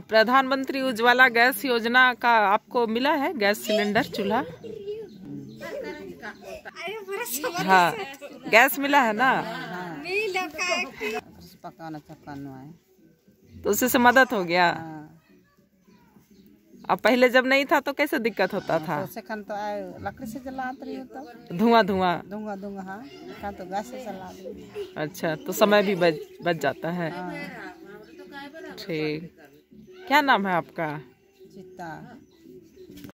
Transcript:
प्रधानमंत्री उज्ज्वला गैस योजना का आपको मिला है गैस सिलेंडर चूल्हा हाँ गैस मिला है ना तो उसी से मदद हो गया अब पहले जब नहीं था तो कैसे दिक्कत होता था धुआं धुआं अच्छा तो समय भी बच बच जाता है ठीक क्या नाम है आपका चिता